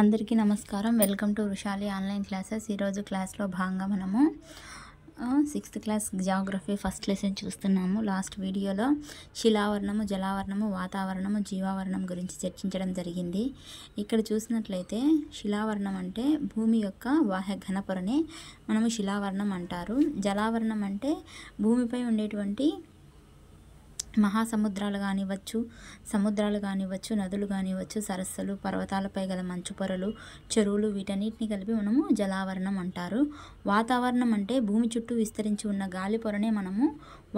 అందరికీ నమస్కారం welcome to Vrushali online classes ఈరోజు క్లాస్లో భాగంగా మనము sixth class geography first lesson చూస్తున్నాము లాస్ట్ వీడియోలో శిలావరణము జలావరణము వాతావరణము జీవావరణం గురించి చర్చించడం జరిగింది ఇక్కడ చూసినట్లయితే శిలావరణం అంటే భూమి యొక్క బాహ్య ఘనపరని మనము శిలావరణం అంటారు జలావరణం అంటే భూమిపై ఉండేటువంటి మహాసముద్రాలు కానివ్వచ్చు సముద్రాలు కానివ్వచ్చు నదులు కానివ్వచ్చు సరస్సులు పర్వతాలపై గల మంచు పొరలు చెరువులు వీటన్నిటిని కలిపి మనము జలావరణం అంటారు వాతావరణం అంటే భూమి చుట్టూ విస్తరించి ఉన్న గాలి పొరనే మనము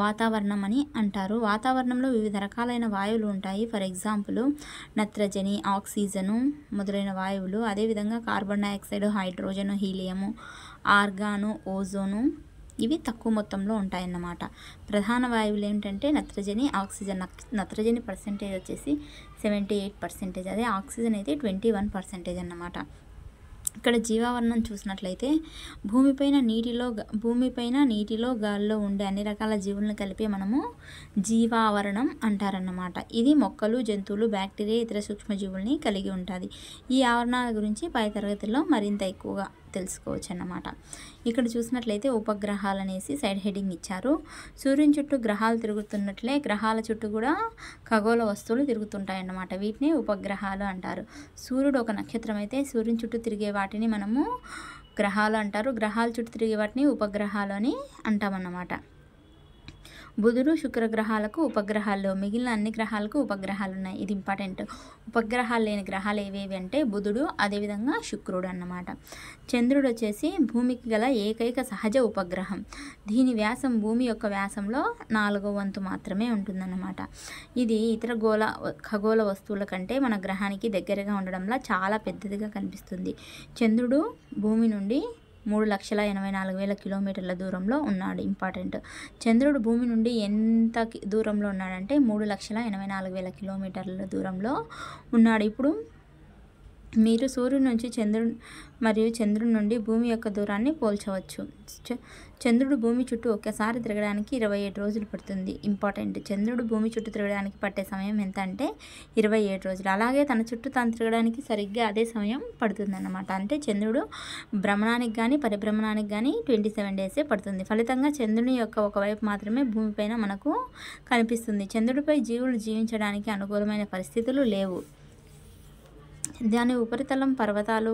వాతావరణం అని అంటారు వాతావరణంలో వివిధ రకాలైన వాయువులు ఉంటాయి ఫర్ ఎగ్జాంపుల్ నత్రజని ఆక్సిజను మొదలైన వాయువులు అదేవిధంగా carbon dioxide hydrogen helium argon ozone ఇవి తక్కువ మొత్తంలో ఉంటాయన్నమాట ప్రధాన వాయువులు ఏంటంటే నత్రజని ఆక్సిజన్ నత్రజని పర్సంటేజ్ వచ్చేసి సెవెంటీ ఎయిట్ పర్సెంటేజ్ అదే ఆక్సిజన్ అయితే ట్వంటీ వన్ పర్సెంటేజ్ అన్నమాట ఇక్కడ జీవావరణం చూసినట్లయితే భూమిపైన నీటిలో భూమిపైన నీటిలో గాల్లో ఉండే అన్ని రకాల జీవులను కలిపి మనము జీవావరణం అంటారన్నమాట ఇది మొక్కలు జంతువులు బ్యాక్టీరియా ఇతర సూక్ష్మజీవుల్ని కలిగి ఉంటుంది ఈ ఆవరణాల గురించి పై తరగతిలో మరింత ఎక్కువగా తెలుసుకోవచ్చు అన్నమాట ఇక్కడ చూసినట్లయితే ఉపగ్రహాలు అనేసి సైడ్ హెడింగ్ ఇచ్చారు సూర్యుని చుట్టూ గ్రహాలు తిరుగుతున్నట్లే గ్రహాల చుట్టూ కూడా ఖగోళ వస్తువులు తిరుగుతుంటాయన్నమాట వీటిని ఉపగ్రహాలు అంటారు సూర్యుడు ఒక నక్షత్రం అయితే సూర్యుని చుట్టూ తిరిగే వాటిని మనము గ్రహాలు అంటారు గ్రహాల చుట్టూ తిరిగే వాటిని ఉపగ్రహాలు అని అంటామన్నమాట బుధుడు శుక్రగ్రహాలకు ఉపగ్రహాల్లో మిగిలిన అన్ని గ్రహాలకు ఉపగ్రహాలు ఉన్నాయి ఇది ఇంపార్టెంట్ ఉపగ్రహాలు లేని గ్రహాలు ఏవేవి అంటే బుధుడు అదేవిధంగా శుక్రుడు అన్నమాట చంద్రుడు వచ్చేసి భూమికి గల ఏకైక సహజ ఉపగ్రహం దీని వ్యాసం భూమి యొక్క వ్యాసంలో నాలుగో వంతు మాత్రమే ఉంటుందన్నమాట ఇది ఇతర గోళ ఖగోళ వస్తువుల కంటే మన గ్రహానికి దగ్గరగా ఉండడంలో చాలా పెద్దదిగా కనిపిస్తుంది చంద్రుడు భూమి నుండి మూడు లక్షల ఎనభై నాలుగు వేల కిలోమీటర్ల దూరంలో ఉన్నాడు ఇంపార్టెంట్ చంద్రుడు భూమి నుండి ఎంత దూరంలో ఉన్నాడంటే మూడు లక్షల ఎనభై నాలుగు వేల కిలోమీటర్ల దూరంలో ఉన్నాడు ఇప్పుడు మీరు సూర్యుడి నుంచి చంద్రుడు మరియు చంద్రుడి నుండి భూమి యొక్క దూరాన్ని పోల్చవచ్చు చంద్రుడు భూమి చుట్టూ ఒకసారి తిరగడానికి ఇరవై ఏడు రోజులు పడుతుంది ఇంపార్టెంట్ చంద్రుడు భూమి చుట్టూ తిరగడానికి పట్టే సమయం ఎంత అంటే ఇరవై ఏడు రోజులు అలాగే తన చుట్టూ తాను తిరగడానికి సరిగ్గా అదే సమయం పడుతుందన్నమాట అంటే చంద్రుడు భ్రమణానికి కానీ పరిభ్రమణానికి కానీ ట్వంటీ సెవెన్ డేసే పడుతుంది ఫలితంగా చంద్రుని యొక్క ఒకవైపు మాత్రమే భూమిపైన మనకు కనిపిస్తుంది చంద్రుడిపై జీవులు జీవించడానికి అనుకూలమైన పరిస్థితులు లేవు దాని ఉపరితలం పర్వతాలు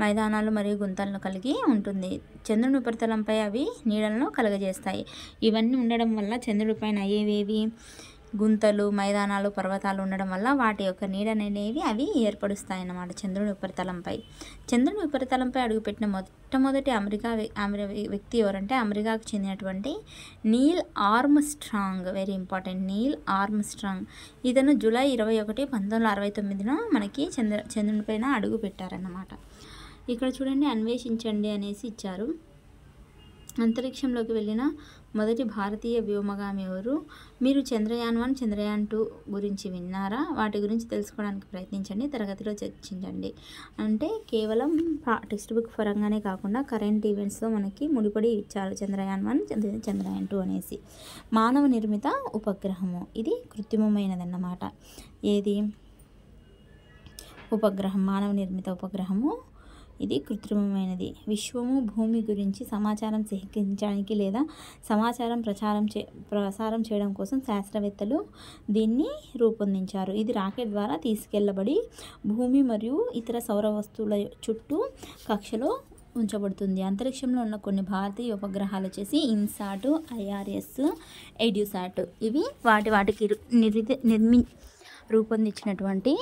మైదానాలు మరియు గుంతలను కలిగి ఉంటుంది చంద్రుని ఉపరితలంపై అవి నీడలను కలుగజేస్తాయి ఇవన్నీ ఉండడం వల్ల చంద్రుడిపైన అయ్యేవేవి గుంతలు మైదానాలు పర్వతాలు ఉండడం వల్ల వాటి యొక్క నీడనేవి అవి ఏర్పడుస్తాయి అన్నమాట చంద్రుని ఉపరితలంపై చంద్రుని ఉపరితలంపై అడుగుపెట్టిన మొట్టమొదటి అమెరికా వ్యక్తి ఎవరంటే అమెరికాకు చెందినటువంటి Neil Armstrong very important Neil Armstrong ఇతను జూలై ఇరవై ఒకటి పంతొమ్మిది అరవై తొమ్మిదిన మనకి చంద్ర చంద్రునిపైన అడుగు పెట్టారన్నమాట ఇక్కడ చూడండి అన్వేషించండి అనేసి ఇచ్చారు అంతరిక్షంలోకి వెళ్ళిన మొదటి భారతీయ వ్యోమగామి ఎవరు మీరు చంద్రయాన్ వన్ చంద్రయాన్ టూ గురించి విన్నారా వాటి గురించి తెలుసుకోవడానికి ప్రయత్నించండి తరగతిలో చర్చించండి అంటే కేవలం టెక్స్ట్ బుక్ పరంగానే కాకుండా కరెంట్ ఈవెంట్స్తో మనకి ముడిపడి ఇచ్చారు చంద్రయాన్ వన్ చంద్రయాన్ టూ అనేసి మానవ నిర్మిత ఉపగ్రహము ఇది కృత్రిమమైనదన్నమాట ఏది ఉపగ్రహం మానవ నిర్మిత ఉపగ్రహము ఇది కృత్రిమమైనది విశ్వము భూమి గురించి సమాచారం సేకరించడానికి లేదా సమాచారం ప్రచారం చే ప్రసారం చేయడం కోసం శాస్త్రవేత్తలు దీన్ని రూపొందించారు ఇది రాకెట్ ద్వారా తీసుకెళ్లబడి భూమి మరియు ఇతర సౌర వస్తువుల చుట్టూ కక్షలో ఉంచబడుతుంది అంతరిక్షంలో ఉన్న కొన్ని భారతీయ ఉపగ్రహాలు వచ్చేసి ఇన్సాట్ ఐఆర్ఎస్ ఎడ్యూసాట్ ఇవి వాటి వాటికి నిర్మి రూపొందించినటువంటి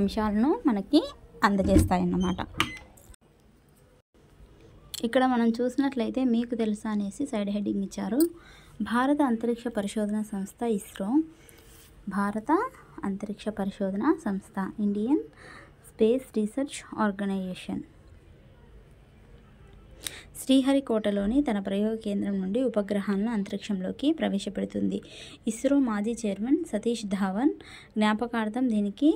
అంశాలను మనకి అందజేస్తాయన్నమాట ఇక్కడ మనం చూసినట్లయితే మీకు తెలుసా అనేసి సైడ్ హెడ్డింగ్ ఇచ్చారు భారత అంతరిక్ష పరిశోధన సంస్థ ఇస్రో భారత అంతరిక్ష పరిశోధన సంస్థ ఇండియన్ స్పేస్ రీసెర్చ్ ఆర్గనైజేషన్ శ్రీహరికోటలోని తన ప్రయోగ కేంద్రం నుండి ఉపగ్రహాలను అంతరిక్షంలోకి ప్రవేశపెడుతుంది ఇస్రో మాజీ చైర్మన్ సతీష్ ధావన్ జ్ఞాపకార్థం దీనికి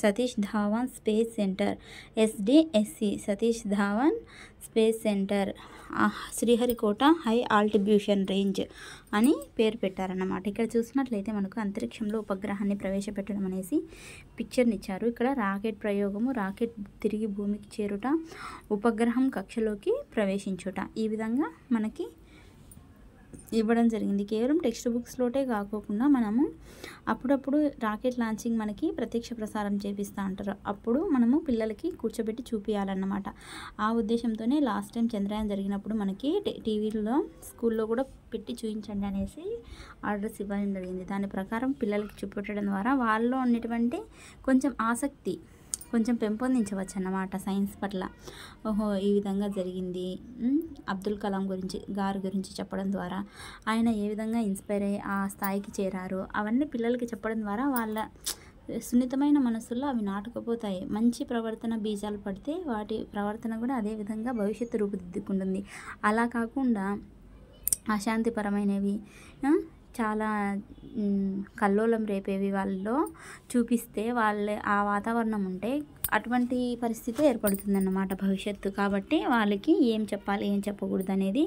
Satish Dhawan Space Centre SDSC Satish Dhawan Space Centre Sriharikota high ఆల్టిబ్యూషన్ రేంజ్ అని పేరు పెట్టారన్నమాట ఇక్కడ చూసినట్లయితే మనకు అంతరిక్షంలో ఉపగ్రహాన్ని ప్రవేశపెట్టడం అనేసి పిక్చర్ని ఇచ్చారు ఇక్కడ రాకెట్ ప్రయోగము రాకెట్ తిరిగి భూమికి చేరుట ఉపగ్రహం కక్షలోకి ప్రవేశించుట ఈ విధంగా మనకి ఇవ్వడం జరిగింది కేవలం టెక్స్ట్ బుక్స్లోటే కాకోకుండా మనము అప్పుడప్పుడు రాకెట్ లాంచింగ్ మనకి ప్రత్యక్ష ప్రసారం చేపిస్తూ ఉంటారు అప్పుడు మనము పిల్లలకి కూర్చోబెట్టి చూపించాలన్నమాట ఆ ఉద్దేశంతోనే లాస్ట్ టైం చంద్రయాన్ జరిగినప్పుడు మనకి టీవీలో స్కూల్లో కూడా పెట్టి చూపించండి అనేసి ఆర్డర్స్ ఇవ్వడం జరిగింది దాని ప్రకారం పిల్లలకి చూపెట్టడం ద్వారా వాళ్ళలో ఉన్నటువంటి కొంచెం ఆసక్తి కొంచెం పెంపొందించవచ్చు అన్నమాట సైన్స్ పట్ల ఓహో ఈ విధంగా జరిగింది అబ్దుల్ కలాం గురించి గారు గురించి చెప్పడం ద్వారా ఆయన ఏ విధంగా ఇన్స్పైర్ అయ్యి ఆ స్థాయికి చేరారు అవన్నీ పిల్లలకి చెప్పడం ద్వారా వాళ్ళ సున్నితమైన మనసుల్లో అవి నాటుకుపోతాయి మంచి ప్రవర్తన బీజాలు పడితే వాటి ప్రవర్తన కూడా అదే విధంగా భవిష్యత్తు రూపుదిద్దుకుంటుంది అలా కాకుండా అశాంతిపరమైనవి చాలా కల్లోలం రేపేవి వాళ్ళలో చూపిస్తే వాళ్ళ ఆ వాతావరణం ఉంటే అటువంటి పరిస్థితి ఏర్పడుతుందన్నమాట భవిష్యత్తు కాబట్టి వాళ్ళకి ఏం చెప్పాలి ఏం చెప్పకూడదు అనేది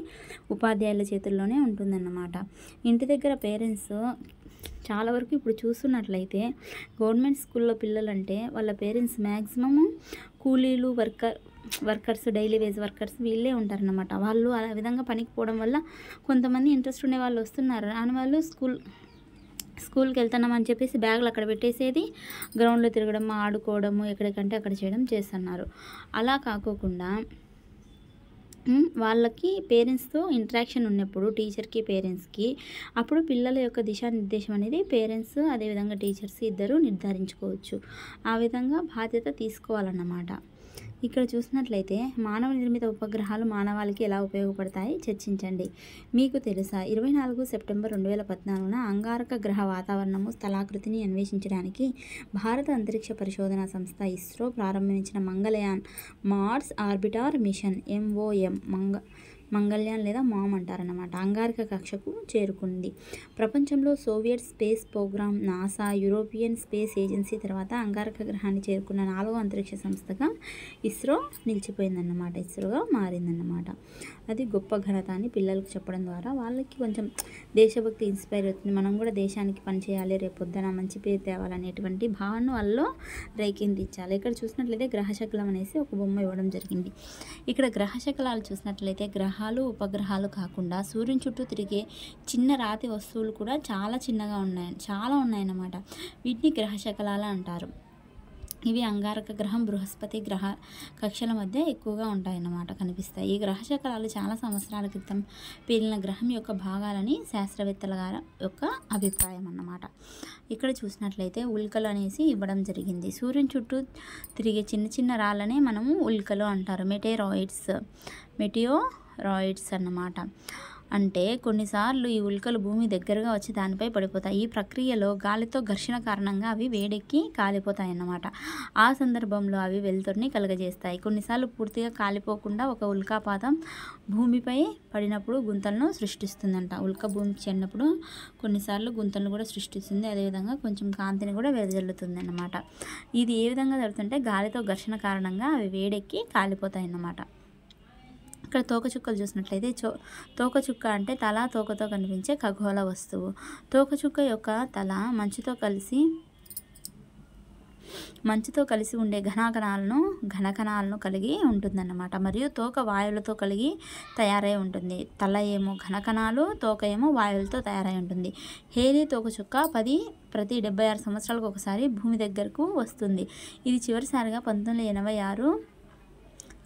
ఉపాధ్యాయుల చేతుల్లోనే ఉంటుందన్నమాట ఇంటి దగ్గర పేరెంట్స్ చాలా వరకు ఇప్పుడు చూస్తున్నట్లయితే గవర్నమెంట్ స్కూల్లో పిల్లలంటే వాళ్ళ పేరెంట్స్ మ్యాక్సిమము కూలీలు worker workers daily wage workers వీళ్ళే ఉంటారనమాట వాళ్ళు ఆ విధంగా పనికి పోవడం వల్ల కొంతమంది ఇంట్రెస్ట్ ఉండే వాళ్ళు వస్తున్నారు అని వాళ్ళు స్కూల్ స్కూల్కి వెళ్తున్నామని చెప్పేసి బ్యాగులు అక్కడ పెట్టేసేది గ్రౌండ్లో తిరగడం ఆడుకోవడము ఎక్కడికంటే అక్కడ చేయడం చేస్తున్నారు అలా కాకోకుండా వాళ్ళకి పేరెంట్స్తో ఇంట్రాక్షన్ ఉన్నప్పుడు టీచర్కి పేరెంట్స్కి అప్పుడు పిల్లల యొక్క దిశానిర్దేశం అనేది పేరెంట్స్ అదేవిధంగా టీచర్స్ ఇద్దరు నిర్ధారించుకోవచ్చు ఆ విధంగా బాధ్యత తీసుకోవాలన్నమాట ఇక్కడ చూసినట్లయితే మానవ నిర్మిత ఉపగ్రహాలు మానవాళికి ఎలా ఉపయోగపడతాయి చర్చించండి మీకు తెలుసా ఇరవై నాలుగు సెప్టెంబర్ రెండు వేల పద్నాలుగున అంగారక గ్రహ వాతావరణము స్థలాకృతిని అన్వేషించడానికి భారత అంతరిక్ష పరిశోధన సంస్థ ఇస్రో ప్రారంభించిన Mangalyaan Mars Orbiter Mission MOM మంగ మంగళ్యాన్ లేదా మామ్ అంటారనమాట అంగారిక కక్షకు చేరుకుంది ప్రపంచంలో Soviet Space Programme NASA European Space Agency తర్వాత అంగారక గ్రహాన్ని చేరుకున్న నాలుగో అంతరిక్ష సంస్థగా ఇస్రో నిలిచిపోయిందన్నమాట ఇస్రోగా మారిందన్నమాట అది గొప్ప ఘనత అని పిల్లలకు చెప్పడం ద్వారా వాళ్ళకి కొంచెం దేశభక్తి ఇన్స్పైర్ అవుతుంది మనం కూడా దేశానికి పనిచేయాలి రేపొద్దున మంచి పేరు తేవాలనేటువంటి భావన వాళ్ళలో రేకిందించాలి ఇక్కడ చూసినట్లయితే గ్రహశకలం అనేసి ఒక బొమ్మ ఇవ్వడం జరిగింది ఇక్కడ గ్రహశకలాలు చూసినట్లయితే గ్రహ గ్రహాలు ఉపగ్రహాలు కాకుండా సూర్యుని చుట్టూ తిరిగే చిన్న రాతి వస్తువులు కూడా చాలా చిన్నగా ఉన్నాయి చాలా ఉన్నాయన్నమాట వీటిని గ్రహ శకలాలు అంటారు ఇవి అంగారక గ్రహం బృహస్పతి గ్రహ కక్షల మధ్య ఎక్కువగా ఉంటాయన్నమాట కనిపిస్తాయి ఈ గ్రహ శకలాలు చాలా సంవత్సరాల క్రితం పేలిన గ్రహం యొక్క భాగాలని శాస్త్రవేత్తల గారి యొక్క అభిప్రాయం అన్నమాట ఇక్కడ చూసినట్లయితే ఉల్కలు అనేసి ఇవ్వడం జరిగింది సూర్యుని చుట్టూ తిరిగే చిన్న చిన్న రాళ్ళనే మనము ఉల్కలు అంటారు మెటేరాయిడ్స్ మెటియో రాయిడ్స్ అన్నమాట అంటే కొన్నిసార్లు ఈ ఉల్కలు భూమి దగ్గరగా వచ్చి దానిపై పడిపోతాయి ఈ ప్రక్రియలో గాలితో ఘర్షణ కారణంగా అవి వేడెక్కి కాలిపోతాయి అన్నమాట ఆ సందర్భంలో అవి వెలుతురుని కలుగజేస్తాయి కొన్నిసార్లు పూర్తిగా కాలిపోకుండా ఒక ఉల్కాపాతం భూమిపై పడినప్పుడు గుంతలను సృష్టిస్తుందంట ఉల్క భూమి చెన్నప్పుడు కొన్నిసార్లు గుంతలను కూడా సృష్టిస్తుంది అదేవిధంగా కొంచెం కాంతిని కూడా వెదజల్లుతుంది అన్నమాట ఇది ఏ విధంగా జరుగుతుంటే గాలితో ఘర్షణ కారణంగా అవి వేడెక్కి కాలిపోతాయి అన్నమాట ఇక్కడ తోకచుక్కలు చూసినట్లయితే చో తోకచుక్క అంటే తల తోకతో కనిపించే ఖగోళ వస్తువు తోకచుక్క యొక్క తల మంచుతో కలిసి మంచుతో కలిసి ఉండే ఘనాకణాలను ఘనకణాలను కలిగి ఉంటుందన్నమాట మరియు తోక వాయువులతో కలిగి తయారై ఉంటుంది తల ఏమో ఘనకణాలు తోక ఏమో వాయువులతో తయారై ఉంటుంది హేలీ తోకచుక్క పది ప్రతి డెబ్బై ఆరు సంవత్సరాలకు ఒకసారి భూమి దగ్గరకు వస్తుంది ఇది చివరిసారిగా పంతొమ్మిది ఎనభై ఆరు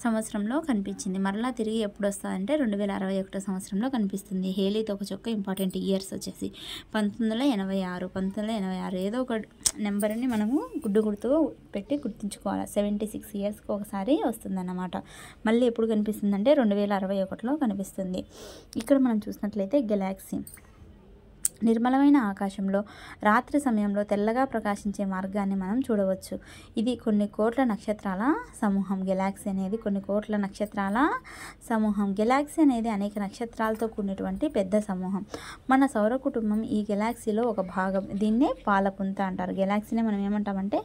సంవత్సరంలో కనిపించింది మరలా తిరిగి ఎప్పుడు వస్తుందంటే రెండు వేల అరవై ఒకటో సంవత్సరంలో కనిపిస్తుంది హేలీ చొక్క ఇంపార్టెంట్ ఇయర్స్ వచ్చేసి పంతొమ్మిది వందల ఎనభై ఆరు పంతొమ్మిది వందల ఎనభై ఆరు ఏదో ఒక నెంబర్ని మనము గుడ్డు గుర్తు పెట్టి గుర్తుంచుకోవాలి సెవెంటీ సిక్స్ ఇయర్స్కి ఒకసారి వస్తుందన్నమాట మళ్ళీ ఎప్పుడు కనిపిస్తుందంటే రెండు వేల అరవై ఒకటిలో కనిపిస్తుంది ఇక్కడ మనం చూసినట్లయితే గెలాక్సీ నిర్మలమైన ఆకాశంలో రాత్రి సమయంలో తెల్లగా ప్రకాశించే మార్గాన్ని మనం చూడవచ్చు ఇది కొన్ని కోట్ల నక్షత్రాల సమూహం గెలాక్సీ అనేది కొన్ని కోట్ల నక్షత్రాల సమూహం గెలాక్సీ అనేది అనేక నక్షత్రాలతో కూడినటువంటి పెద్ద సమూహం మన సౌర కుటుంబం ఈ గెలాక్సీలో ఒక భాగం దీన్నే పాలపుంత అంటారు గెలాక్సీని మనం ఏమంటామంటే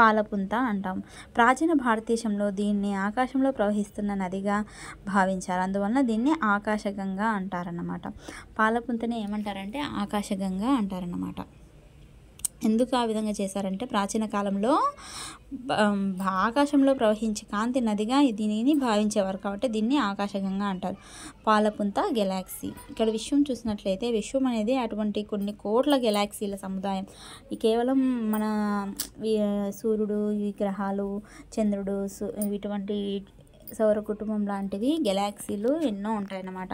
పాలపుంత అంటాం ప్రాచీన భారతదేశంలో దీన్ని ఆకాశంలో ప్రవహిస్తున్న నదిగా భావించారు అందువలన దీన్ని ఆకాశగంగా అంటారన్నమాట పాలపుంతని ఏమంటారంటే ఆకాశగంగ అంటారన్నమాట ఎందుకు ఆ విధంగా చేశారంటే ప్రాచీన కాలంలో ఆకాశంలో ప్రవహించే కాంతి నదిగా దీనిని భావించేవారు కాబట్టి దీన్ని ఆకాశగంగా అంటారు పాలపుంత గెలాక్సీ ఇక్కడ విశ్వం చూసినట్లయితే విశ్వం అనేది అటువంటి కొన్ని కోట్ల గెలాక్సీల సముదాయం కేవలం మన సూర్యుడు ఈ గ్రహాలు చంద్రుడు ఇటువంటి సౌర కుటుంబం లాంటివి గెలాక్సీలు ఎన్నో ఉంటాయన్నమాట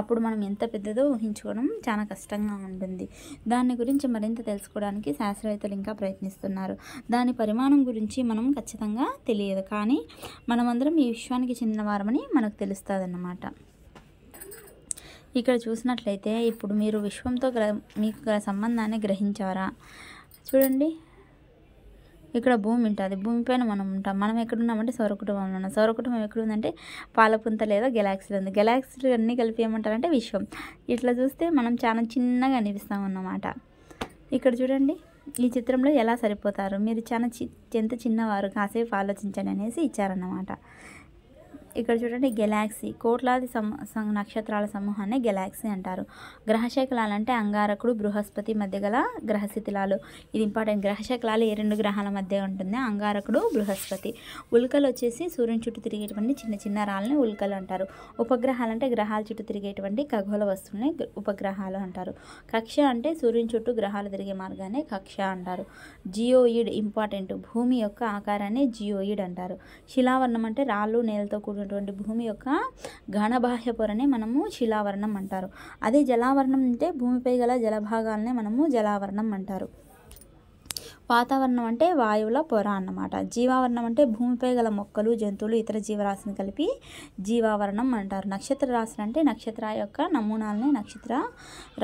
అప్పుడు మనం ఎంత పెద్దదో ఊహించుకోవడం చాలా కష్టంగా ఉంటుంది దాని గురించి మరింత తెలుసుకోవడానికి శాస్త్రవేత్తలు ఇంకా ప్రయత్నిస్తున్నారు దాని పరిమాణం గురించి మనం ఖచ్చితంగా తెలియదు కానీ మనమందరం ఈ విశ్వానికి చెందినవారమని మనకు తెలుస్తుంది అన్నమాట ఇక్కడ చూసినట్లయితే ఇప్పుడు మీరు విశ్వంతో గ్ర మీకు సంబంధాన్ని గ్రహించారా చూడండి ఇక్కడ భూమి ఉంటుంది భూమి పైన మనం ఉంటాం మనం ఎక్కడున్నామంటే సౌర కుటుంబంలో ఉన్నాం సౌర కుటుంబం ఎక్కడుందంటే పాలపుంత లేదా గెలాక్సీలు ఉంది గెలాక్సీలు అన్నీ కలిపి ఏమంటారంటే విశ్వం ఇట్లా చూస్తే మనం చాలా చిన్నగా అనిపిస్తాం అన్నమాట ఇక్కడ చూడండి ఈ చిత్రంలో ఎలా సరిపోతారు మీరు చాలా చి ఎంత చిన్నవారు కాసేపు ఆలోచించండి అనేసి ఇచ్చారన్నమాట ఇక్కడ చూడండి గెలాక్సీ కోట్లాది సమ నక్షత్రాల సమూహాన్ని గెలాక్సీ అంటారు గ్రహశకలాలు అంటే అంగారకుడు బృహస్పతి మధ్య గల గ్రహశిథిలాలు ఇది ఇంపార్టెంట్ గ్రహశకలాలు ఏ రెండు గ్రహాల మధ్య ఉంటుంది అంగారకుడు బృహస్పతి ఉల్కలు వచ్చేసి సూర్యుని చుట్టూ తిరిగేటువంటి చిన్న చిన్న రాళ్ళని ఉల్కలు అంటారు ఉపగ్రహాలు అంటే గ్రహాల చుట్టూ తిరిగేటువంటి ఖగోళ వస్తువుని ఉపగ్రహాలు అంటారు కక్ష అంటే సూర్యుని చుట్టూ గ్రహాలు తిరిగే మార్గాన్ని కక్ష అంటారు జియోయిడ్ ఇంపార్టెంట్ భూమి యొక్క ఆకారాన్ని జియోయిడ్ అంటారు శిలావర్ణం అంటే రాళ్ళు నేలతో కూడిన ఉన్నటువంటి భూమి యొక్క ఘనబాహ్య పొరనే మనము శిలావరణం అంటారు అదే జలావరణం అంటే భూమిపై గల జలభాగాలనే మనము జలావరణం అంటారు వాతావరణం అంటే వాయువుల పొర అన్నమాట జీవావరణం అంటే భూమిపై గల మొక్కలు జంతువులు ఇతర జీవరాశిని కలిపి జీవావరణం అంటారు నక్షత్ర రాశులు అంటే నక్షత్ర యొక్క నమూనాలనే నక్షత్ర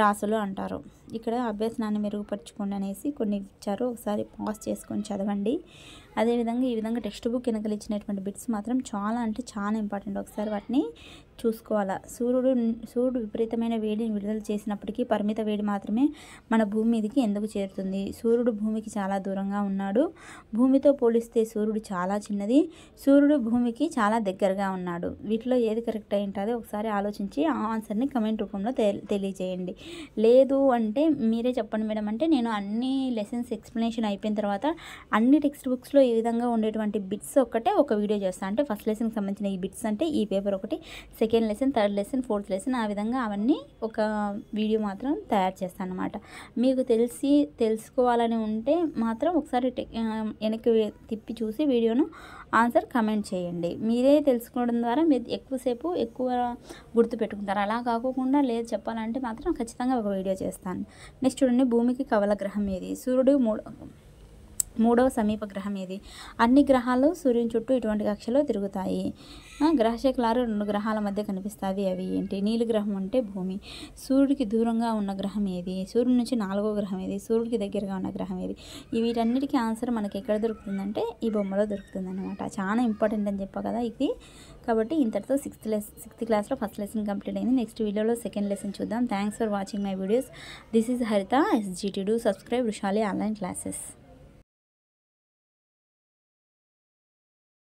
రాశులు అంటారు ఇక్కడ అభ్యసనాన్ని మెరుగుపరచుకోండి అనేసి కొన్ని ఇచ్చారు ఒకసారి పాస్ చేసుకొని చదవండి అదేవిధంగా ఈ విధంగా టెక్స్ట్ బుక్ వెనకలు ఇచ్చినటువంటి బిట్స్ మాత్రం చాలా అంటే చాలా ఇంపార్టెంట్ ఒకసారి వాటిని చూసుకోవాలా సూర్యుడు సూర్యుడు విపరీతమైన వేడిని విడుదల చేసినప్పటికీ పరిమిత వేడి మాత్రమే మన భూమి మీదకి ఎందుకు చేరుతుంది సూర్యుడు భూమికి చాలా దూరంగా ఉన్నాడు భూమితో పోలిస్తే సూర్యుడు చాలా చిన్నది సూర్యుడు భూమికి చాలా దగ్గరగా ఉన్నాడు వీటిలో ఏది కరెక్ట్ అయి ఉంటుందో ఒకసారి ఆలోచించి ఆ ఆన్సర్ని కమెంట్ రూపంలో తెలియజేయండి లేదు అంటే అయితే మీరే చెప్పండి మేడం అంటే నేను అన్ని లెసన్స్ ఎక్స్ప్లెనేషన్ అయిపోయిన తర్వాత అన్ని టెక్స్ట్ బుక్స్లో ఈ విధంగా ఉండేటువంటి బిట్స్ ఒక్కటే ఒక వీడియో చేస్తాను అంటే ఫస్ట్ లెసన్కి సంబంధించిన ఈ బిట్స్ అంటే ఈ పేపర్ ఒకటి second lesson third lesson fourth lesson ఆ విధంగా అవన్నీ ఒక వీడియో మాత్రం తయారు చేస్తాను అనమాట మీకు తెలిసి తెలుసుకోవాలని ఉంటే మాత్రం ఒకసారి వెనక్కి తిప్పి చూసి వీడియోను ఆన్సర్ కమెంట్ చేయండి మీరే తెలుసుకోవడం ద్వారా మీరు ఎక్కువసేపు ఎక్కువ గుర్తుపెట్టుకుంటారు అలా కాకుండా లేదు చెప్పాలంటే మాత్రం ఖచ్చితంగా ఒక వీడియో చేస్తాను నెక్స్ట్ చూడండి భూమికి కవల గ్రహం ఏది సూర్యుడు మూడు మూడవ సమీప గ్రహం ఏది అన్ని గ్రహాలు సూర్యుని చుట్టూ ఇటువంటి కక్షలో తిరుగుతాయి గ్రహశకలాలు రెండు గ్రహాల మధ్య కనిపిస్తాయి అవి ఏంటి నీలి గ్రహం అంటే భూమి సూర్యుడికి దూరంగా ఉన్న గ్రహం ఏది సూర్యుడి నుంచి నాలుగో గ్రహం ఏది సూర్యుడికి దగ్గరగా ఉన్న గ్రహం ఏది వీటన్నిటికీ ఆన్సర్ మనకి ఎక్కడ దొరుకుతుందంటే ఈ బొమ్మలో అనమాట చాలా ఇంపార్టెంట్ అని చెప్పా కదా ఇది కాబట్టి ఇంతటితో సిక్స్త్ లెస్ సిక్స్త్ క్లాస్లో ఫస్ట్ లెసన్ కంప్లీట్ అయింది నెక్స్ట్ వీడియోలో సెకండ్ లెసన్ చూద్దాం thanks for watching my videos this is Haritha SGT do subscribe Rushali online classes